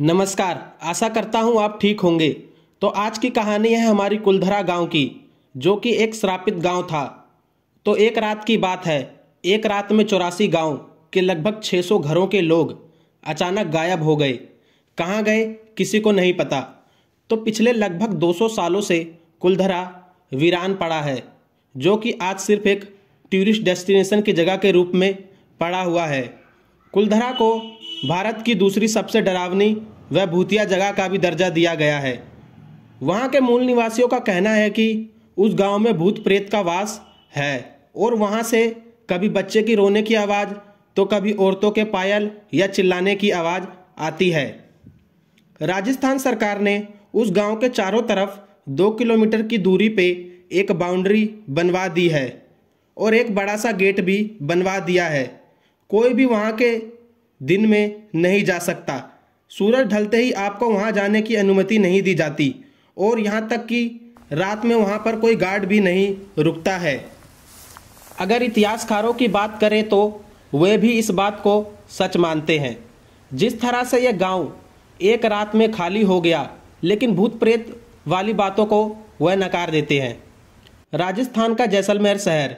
नमस्कार आशा करता हूँ आप ठीक होंगे तो आज की कहानी है हमारी कुलधरा गांव की जो कि एक श्रापित गांव था तो एक रात की बात है एक रात में चौरासी गांव के लगभग 600 घरों के लोग अचानक गायब हो गए कहाँ गए किसी को नहीं पता तो पिछले लगभग 200 सालों से कुलधरा वीरान पड़ा है जो कि आज सिर्फ एक टूरिस्ट डेस्टिनेशन की जगह के रूप में पड़ा हुआ है कुलधरा को भारत की दूसरी सबसे डरावनी व भूतिया जगह का भी दर्जा दिया गया है वहाँ के मूल निवासियों का कहना है कि उस गांव में भूत प्रेत का वास है और वहाँ से कभी बच्चे की रोने की आवाज़ तो कभी औरतों के पायल या चिल्लाने की आवाज़ आती है राजस्थान सरकार ने उस गांव के चारों तरफ दो किलोमीटर की दूरी पे एक बाउंड्री बनवा दी है और एक बड़ा सा गेट भी बनवा दिया है कोई भी वहाँ के दिन में नहीं जा सकता सूरज ढलते ही आपको वहाँ जाने की अनुमति नहीं दी जाती और यहाँ तक कि रात में वहाँ पर कोई गार्ड भी नहीं रुकता है अगर इतिहासकारों की बात करें तो वे भी इस बात को सच मानते हैं जिस तरह से यह गांव एक रात में खाली हो गया लेकिन भूत प्रेत वाली बातों को वह नकार देते हैं राजस्थान का जैसलमेर शहर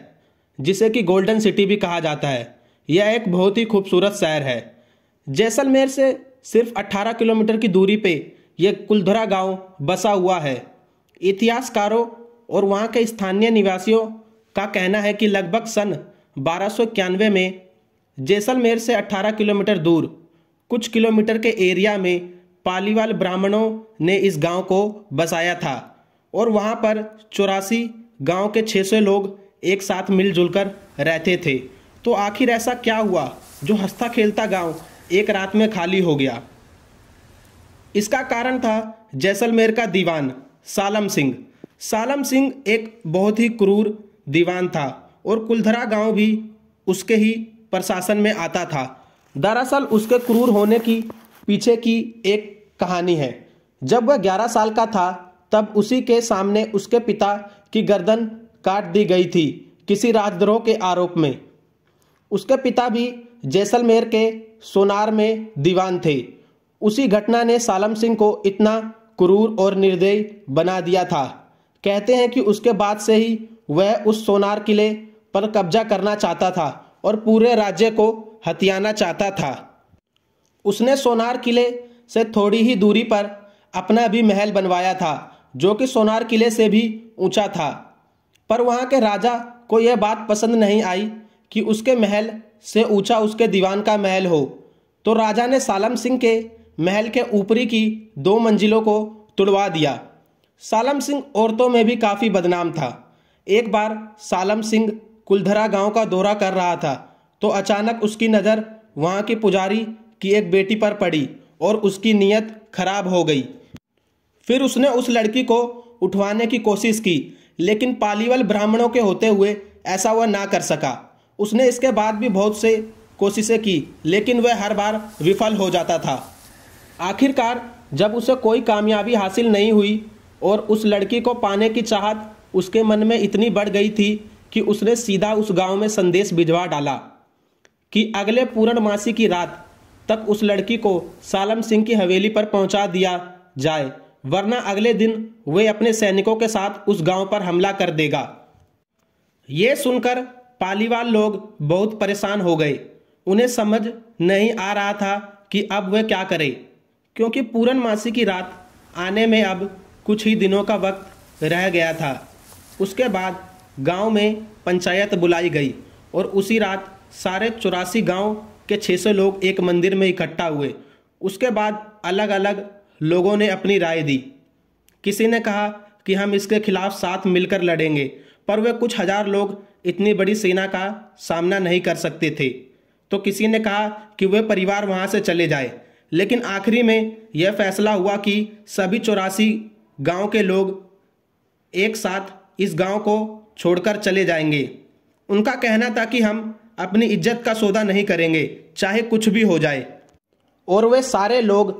जिसे कि गोल्डन सिटी भी कहा जाता है यह एक बहुत ही खूबसूरत शहर है जैसलमेर से सिर्फ 18 किलोमीटर की दूरी पे यह कुलधरा गांव बसा हुआ है इतिहासकारों और वहां के स्थानीय निवासियों का कहना है कि लगभग सन बारह में जैसलमेर से 18 किलोमीटर दूर कुछ किलोमीटर के एरिया में पालीवाल ब्राह्मणों ने इस गांव को बसाया था और वहां पर चौरासी गांव के 600 लोग एक साथ मिलजुल कर रहते थे तो आखिर ऐसा क्या हुआ जो हंसता खेलता गांव एक रात में खाली हो गया इसका कारण था जैसलमेर का दीवान सालम सिंह सालम सिंह एक बहुत ही क्रूर दीवान था और कुलधरा गांव भी उसके ही प्रशासन में आता था दरअसल उसके क्रूर होने की पीछे की एक कहानी है जब वह ग्यारह साल का था तब उसी के सामने उसके पिता की गर्दन काट दी गई थी किसी राजद्रोह के आरोप में उसके पिता भी जैसलमेर के सोनार में दीवान थे उसी घटना ने सालम सिंह को इतना क्रूर और निर्दयी बना दिया था कहते हैं कि उसके बाद से ही वह उस सोनार किले पर कब्जा करना चाहता था और पूरे राज्य को हथियाना चाहता था उसने सोनार किले से थोड़ी ही दूरी पर अपना भी महल बनवाया था जो कि सोनार किले से भी ऊंचा था पर वहाँ के राजा को यह बात पसंद नहीं आई कि उसके महल से ऊंचा उसके दीवान का महल हो तो राजा ने सालम सिंह के महल के ऊपरी की दो मंजिलों को तुड़वा दिया सालम सिंह औरतों में भी काफ़ी बदनाम था एक बार सालम सिंह कुलधरा गांव का दौरा कर रहा था तो अचानक उसकी नज़र वहां की पुजारी की एक बेटी पर पड़ी और उसकी नीयत खराब हो गई फिर उसने उस लड़की को उठवाने की कोशिश की लेकिन पालीवल ब्राह्मणों के होते हुए ऐसा वह ना कर सका उसने इसके बाद भी बहुत से कोशिशें की लेकिन वह हर बार विफल हो जाता था आखिरकार जब उसे कोई कामयाबी हासिल नहीं हुई और उस लड़की को पाने की चाहत उसके मन में इतनी बढ़ गई थी कि उसने सीधा उस गांव में संदेश भिजवा डाला कि अगले पूर्णमासी की रात तक उस लड़की को सालम सिंह की हवेली पर पहुंचा दिया जाए वरना अगले दिन वे अपने सैनिकों के साथ उस गांव पर हमला कर देगा यह सुनकर पालीवाल लोग बहुत परेशान हो गए उन्हें समझ नहीं आ रहा था कि अब वे क्या करें क्योंकि पूरन मासी की रात आने में अब कुछ ही दिनों का वक्त रह गया था उसके बाद गांव में पंचायत बुलाई गई और उसी रात सारे चौरासी गांव के छः सौ लोग एक मंदिर में इकट्ठा हुए उसके बाद अलग अलग लोगों ने अपनी राय दी किसी ने कहा कि हम इसके खिलाफ साथ मिलकर लड़ेंगे पर वे कुछ हजार लोग इतनी बड़ी सेना का सामना नहीं कर सकते थे तो किसी ने कहा कि वे परिवार वहाँ से चले जाए लेकिन आखिरी में यह फैसला हुआ कि सभी चौरासी गांव के लोग एक साथ इस गांव को छोड़कर चले जाएंगे उनका कहना था कि हम अपनी इज्जत का सौदा नहीं करेंगे चाहे कुछ भी हो जाए और वे सारे लोग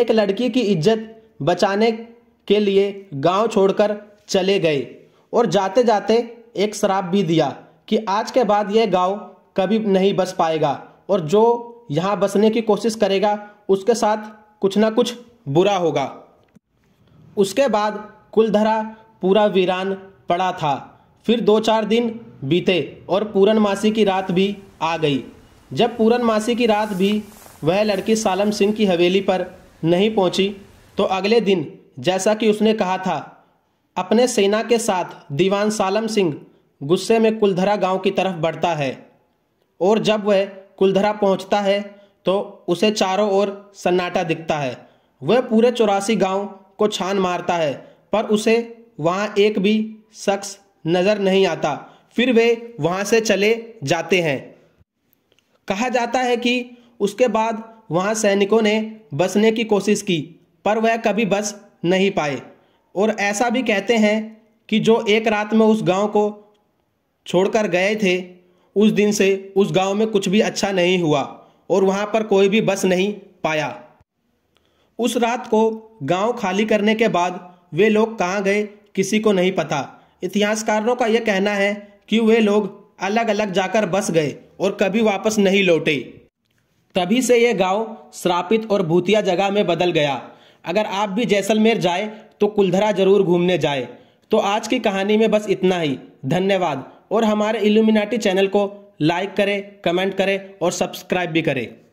एक लड़की की इज्जत बचाने के लिए गांव छोड़कर चले गए और जाते जाते एक श्राप भी दिया कि आज के बाद यह गांव कभी नहीं बस पाएगा और जो यहाँ बसने की कोशिश करेगा उसके साथ कुछ ना कुछ बुरा होगा उसके बाद कुलधरा पूरा वीरान पड़ा था फिर दो चार दिन बीते और पूरनमासी की रात भी आ गई जब पूरनमासी की रात भी वह लड़की सालम सिंह की हवेली पर नहीं पहुंची तो अगले दिन जैसा कि उसने कहा था अपने सेना के साथ दीवान सालम सिंह गुस्से में कुलधरा गांव की तरफ बढ़ता है और जब वह कुलधरा पहुंचता है तो उसे चारों ओर सन्नाटा दिखता है वह पूरे चौरासी गांव को छान मारता है पर उसे वहां एक भी शख्स नज़र नहीं आता फिर वे वहां से चले जाते हैं कहा जाता है कि उसके बाद वहां सैनिकों ने बसने की कोशिश की पर वह कभी बस नहीं पाए और ऐसा भी कहते हैं कि जो एक रात में उस गांव को छोड़कर गए थे उस दिन से उस गांव में कुछ भी अच्छा नहीं हुआ और वहां पर कोई भी बस नहीं पाया उस रात को गांव खाली करने के बाद वे लोग कहाँ गए किसी को नहीं पता इतिहासकारों का यह कहना है कि वे लोग अलग अलग जाकर बस गए और कभी वापस नहीं लौटे तभी से यह गांव श्रापित और भूतिया जगह में बदल गया अगर आप भी जैसलमेर जाए तो कुलधरा जरूर घूमने जाए तो आज की कहानी में बस इतना ही धन्यवाद और हमारे इल्यूमिनाटी चैनल को लाइक करें कमेंट करें और सब्सक्राइब भी करें